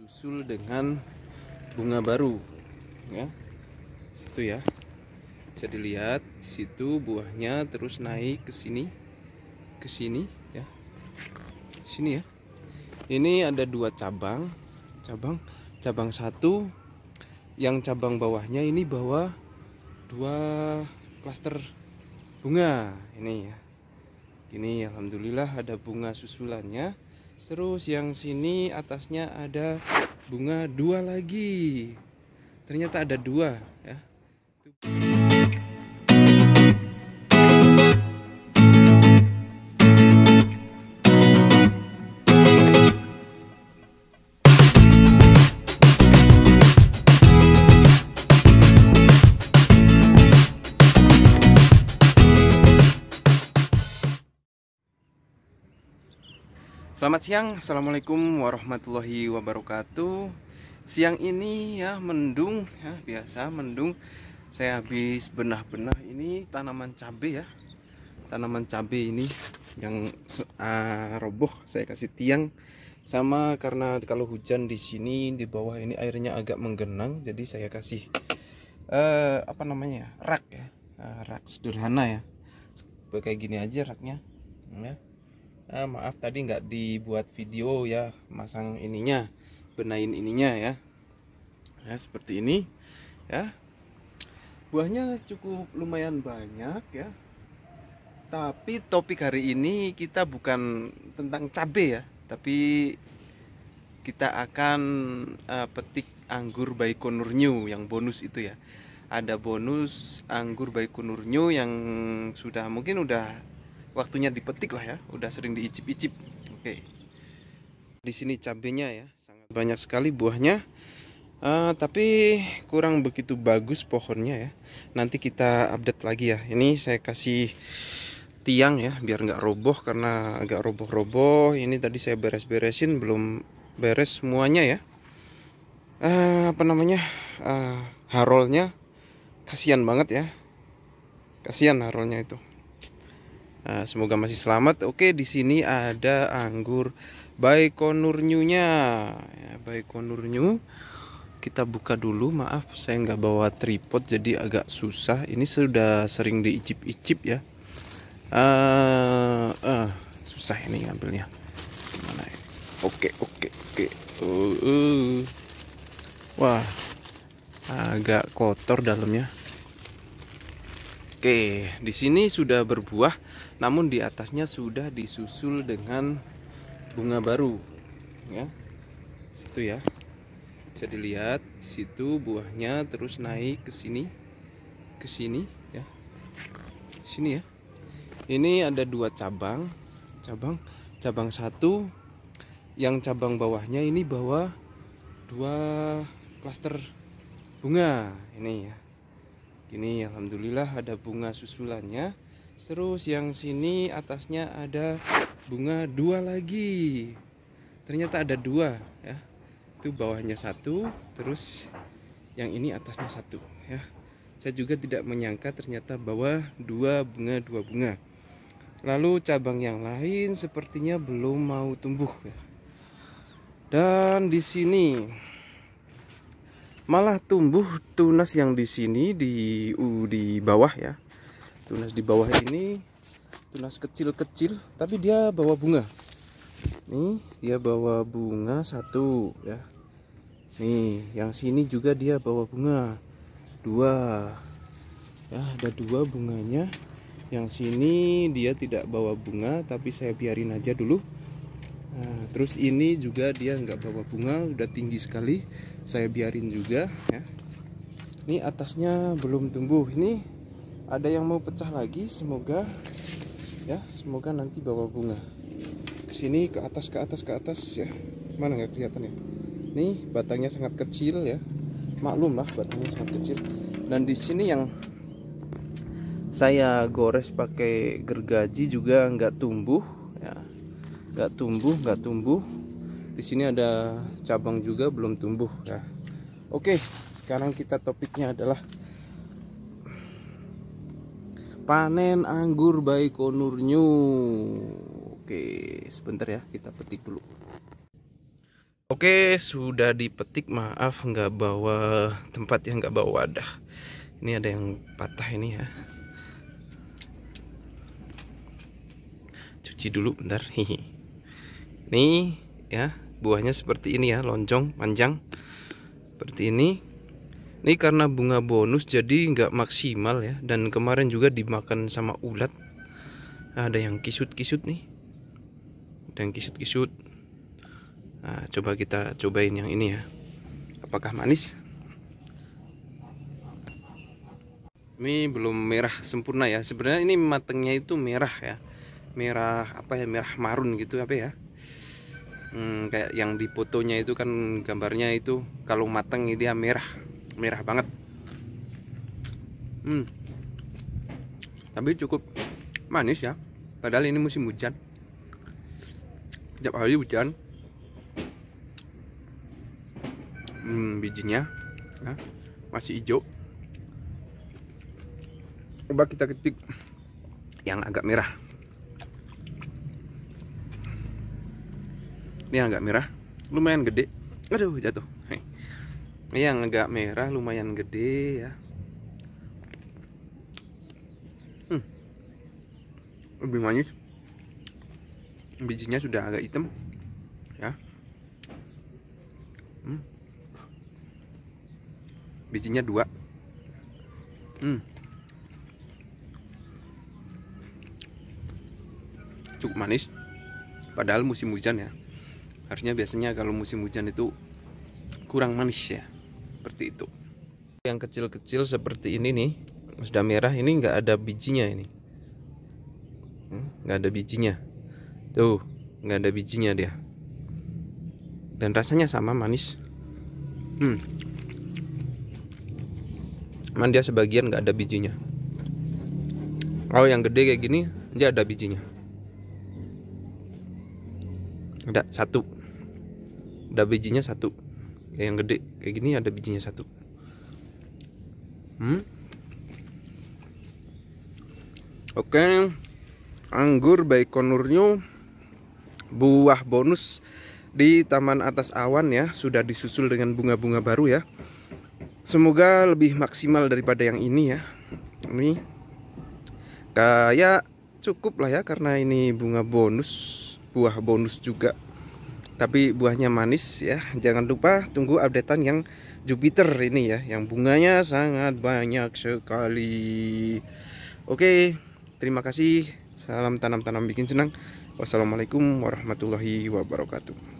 disusul dengan bunga baru ya situ ya bisa dilihat situ buahnya terus naik ke sini ke sini ya sini ya ini ada dua cabang cabang cabang satu yang cabang bawahnya ini bawa dua klaster bunga ini ya ini alhamdulillah ada bunga susulannya Terus yang sini atasnya ada bunga dua lagi. Ternyata ada dua ya. Selamat siang, assalamualaikum warahmatullahi wabarakatuh. Siang ini ya mendung, ya biasa mendung. Saya habis benah-benah ini tanaman cabai ya, tanaman cabai ini yang uh, roboh. Saya kasih tiang sama karena kalau hujan di sini di bawah ini airnya agak menggenang, jadi saya kasih uh, apa namanya ya, rak ya, uh, rak sederhana ya, kayak gini aja raknya, ya eh, maaf tadi nggak dibuat video ya masang ininya benain ininya ya ya seperti ini ya buahnya cukup lumayan banyak ya tapi topik hari ini kita bukan tentang cabe ya tapi kita akan uh, petik anggur Baikonur New yang bonus itu ya ada bonus anggur Baikonur New yang sudah mungkin udah waktunya dipetik lah ya udah sering diicip-icip oke okay. di sini cabenya ya sangat banyak sekali buahnya uh, tapi kurang begitu bagus pohonnya ya nanti kita update lagi ya ini saya kasih tiang ya biar nggak roboh karena agak roboh-roboh ini tadi saya beres-beresin belum beres semuanya ya uh, apa namanya uh, harolnya kasihan banget ya kasihan harolnya itu Nah, semoga masih selamat. Oke, di sini ada anggur baikonurnyu-nya. Ya, baikonurnyu kita buka dulu. Maaf, saya nggak bawa tripod jadi agak susah. Ini sudah sering diicip-icip ya. Uh, uh, susah ini ngambilnya. Gimana ya? Oke, oke, oke. Uh, uh. Wah, agak kotor dalamnya. Oke, di sini sudah berbuah namun di atasnya sudah disusul dengan bunga baru ya situ ya bisa dilihat situ buahnya terus naik ke sini ke sini ya sini ya ini ada dua cabang cabang cabang satu yang cabang bawahnya ini bawa dua klaster bunga ini ya ini alhamdulillah ada bunga susulannya Terus yang sini atasnya ada bunga dua lagi. Ternyata ada dua ya. Itu bawahnya satu, terus yang ini atasnya satu ya. Saya juga tidak menyangka ternyata bahwa dua bunga dua bunga. Lalu cabang yang lain sepertinya belum mau tumbuh ya. Dan di sini malah tumbuh tunas yang di sini di di bawah ya tunas di bawah ini tunas kecil-kecil tapi dia bawa bunga nih dia bawa bunga satu ya nih yang sini juga dia bawa bunga dua ya ada dua bunganya yang sini dia tidak bawa bunga tapi saya biarin aja dulu nah, terus ini juga dia nggak bawa bunga udah tinggi sekali saya biarin juga ya ini atasnya belum tumbuh ini ada yang mau pecah lagi semoga ya semoga nanti bawa bunga ke sini ke atas ke atas ke atas ya mana nggak kelihatan ya Nih batangnya sangat kecil ya maklum lah batangnya sangat kecil dan di sini yang saya gores pakai gergaji juga nggak tumbuh ya nggak tumbuh nggak tumbuh di sini ada cabang juga belum tumbuh ya oke sekarang kita topiknya adalah panen anggur baik konurnyu oke sebentar ya kita petik dulu oke sudah dipetik maaf nggak bawa tempat ya nggak bawa wadah ini ada yang patah ini ya cuci dulu bentar hihi ini ya buahnya seperti ini ya lonjong panjang seperti ini ini karena bunga bonus jadi nggak maksimal ya dan kemarin juga dimakan sama ulat ada yang kisut-kisut nih ada yang kisut-kisut nah, coba kita cobain yang ini ya apakah manis ini belum merah sempurna ya sebenarnya ini matangnya itu merah ya merah apa ya merah marun gitu apa ya hmm, kayak yang di fotonya itu kan gambarnya itu kalau matang dia merah merah banget hmm. tapi cukup manis ya padahal ini musim hujan setiap hari hujan hmm, bijinya nah, masih hijau coba kita ketik yang agak merah ini agak merah lumayan gede aduh jatuh ini iya, yang agak merah lumayan gede ya hmm. lebih manis bijinya sudah agak hitam ya hmm. bijinya dua hmm. cukup manis padahal musim hujan ya harusnya biasanya kalau musim hujan itu kurang manis ya seperti itu yang kecil-kecil seperti ini nih sudah merah ini nggak ada bijinya ini hmm, nggak ada bijinya tuh nggak ada bijinya dia dan rasanya sama manis hmm cuman dia sebagian nggak ada bijinya kalau yang gede kayak gini dia ada bijinya ada satu ada bijinya satu yang gede kayak gini ada bijinya satu hmm? oke anggur baik konurnyo buah bonus di taman atas awan ya sudah disusul dengan bunga-bunga baru ya semoga lebih maksimal daripada yang ini ya ini kayak cukup lah ya karena ini bunga bonus buah bonus juga tapi buahnya manis ya. Jangan lupa tunggu updatean yang Jupiter ini ya, yang bunganya sangat banyak sekali. Oke, terima kasih. Salam tanam-tanam bikin senang. Wassalamualaikum warahmatullahi wabarakatuh.